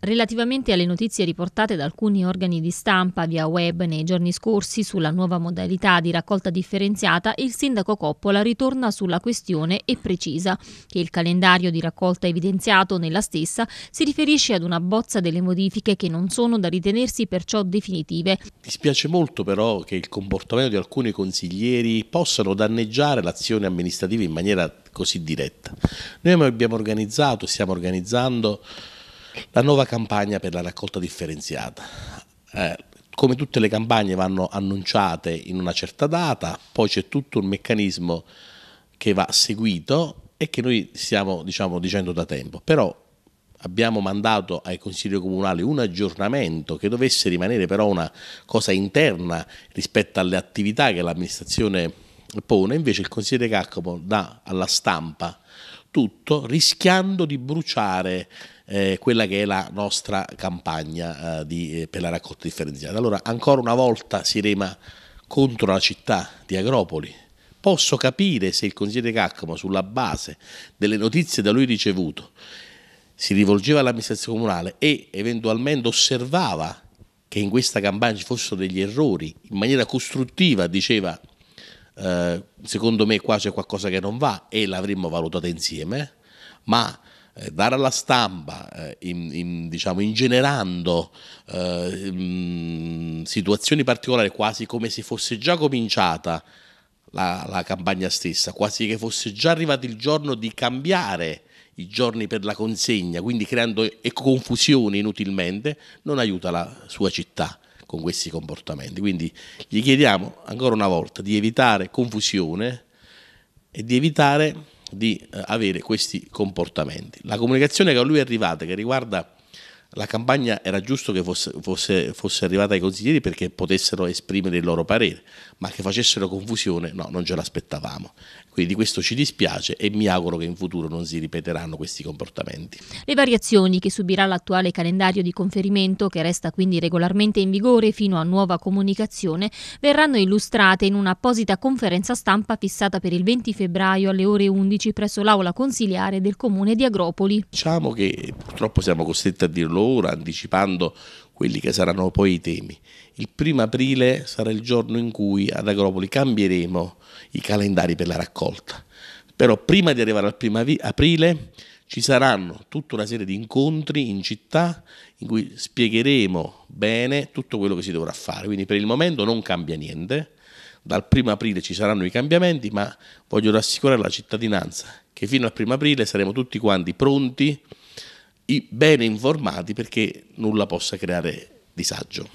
Relativamente alle notizie riportate da alcuni organi di stampa via web nei giorni scorsi sulla nuova modalità di raccolta differenziata, il sindaco Coppola ritorna sulla questione e precisa che il calendario di raccolta evidenziato nella stessa si riferisce ad una bozza delle modifiche che non sono da ritenersi perciò definitive. Dispiace molto però che il comportamento di alcuni consiglieri possano danneggiare l'azione amministrativa in maniera così diretta. Noi abbiamo organizzato, stiamo organizzando la nuova campagna per la raccolta differenziata. Eh, come tutte le campagne vanno annunciate in una certa data, poi c'è tutto un meccanismo che va seguito e che noi stiamo diciamo, dicendo da tempo, però abbiamo mandato al Consiglio Comunale un aggiornamento che dovesse rimanere però una cosa interna rispetto alle attività che l'amministrazione pone, invece il consigliere Caccopo dà alla stampa tutto rischiando di bruciare eh, quella che è la nostra campagna eh, di, eh, per la raccolta differenziata. Allora, ancora una volta si rema contro la città di Agropoli. Posso capire se il consigliere Caccamo, sulla base delle notizie da lui ricevuto, si rivolgeva all'amministrazione comunale e eventualmente osservava che in questa campagna ci fossero degli errori, in maniera costruttiva diceva eh, secondo me qua c'è qualcosa che non va e l'avremmo valutata insieme, ma eh, dare alla stampa, eh, in, in, diciamo, ingenerando eh, mh, mm, situazioni particolari, quasi come se fosse già cominciata la, la, campagna stessa, quasi che fosse già arrivato il giorno di cambiare i giorni per la consegna, quindi creando confusione inutilmente, non aiuta la sua città con questi comportamenti. Quindi gli chiediamo ancora una volta di evitare confusione e di evitare di eh, avere questi comportamenti. La comunicazione che a lui è arrivata, che riguarda la campagna era giusto che fosse, fosse, fosse, arrivata ai consiglieri perché potessero esprimere il loro parere, ma che facessero confusione no, non ce l'aspettavamo. Quindi questo ci dispiace e mi auguro che in futuro non si ripeteranno questi comportamenti. Le variazioni che subirà l'attuale calendario di conferimento, che resta quindi regolarmente in vigore fino a nuova comunicazione, verranno illustrate in un'apposita conferenza stampa fissata per il 20 febbraio alle ore 11 presso l'aula consiliare del comune di Agropoli. Diciamo che purtroppo siamo costretti a dirlo farlo ora, anticipando quelli che saranno poi i temi. Il primo aprile sarà il giorno in cui ad Agropoli cambieremo i calendari per la raccolta. Però prima di arrivare al primo aprile ci saranno tutta una serie di incontri in città in cui spiegheremo bene tutto quello che si dovrà fare. Quindi per il momento non cambia niente. Dal primo aprile ci saranno i cambiamenti, ma voglio rassicurare la cittadinanza che fino al primo aprile saremo tutti quanti pronti bene informati perché nulla possa creare disagio.